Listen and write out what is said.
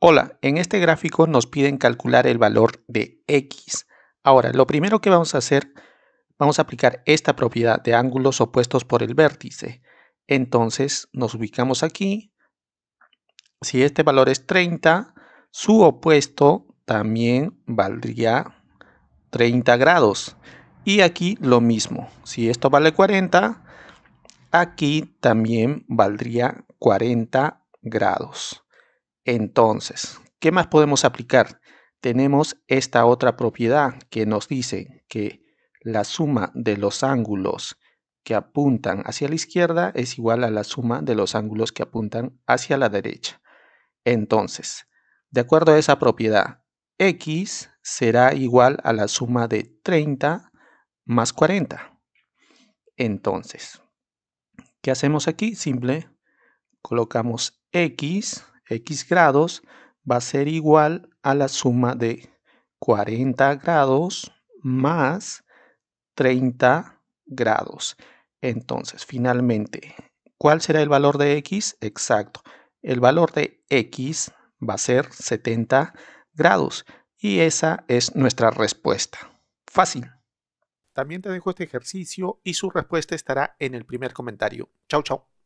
Hola, en este gráfico nos piden calcular el valor de x. Ahora, lo primero que vamos a hacer, vamos a aplicar esta propiedad de ángulos opuestos por el vértice. Entonces, nos ubicamos aquí. Si este valor es 30, su opuesto también valdría 30 grados. Y aquí lo mismo. Si esto vale 40, aquí también valdría 40 grados. Entonces, ¿qué más podemos aplicar? Tenemos esta otra propiedad que nos dice que la suma de los ángulos que apuntan hacia la izquierda es igual a la suma de los ángulos que apuntan hacia la derecha. Entonces, de acuerdo a esa propiedad, x será igual a la suma de 30 más 40. Entonces, ¿qué hacemos aquí? Simple, colocamos x x grados va a ser igual a la suma de 40 grados más 30 grados. Entonces, finalmente, ¿cuál será el valor de x? Exacto. El valor de x va a ser 70 grados. Y esa es nuestra respuesta. Fácil. También te dejo este ejercicio y su respuesta estará en el primer comentario. Chau, chau.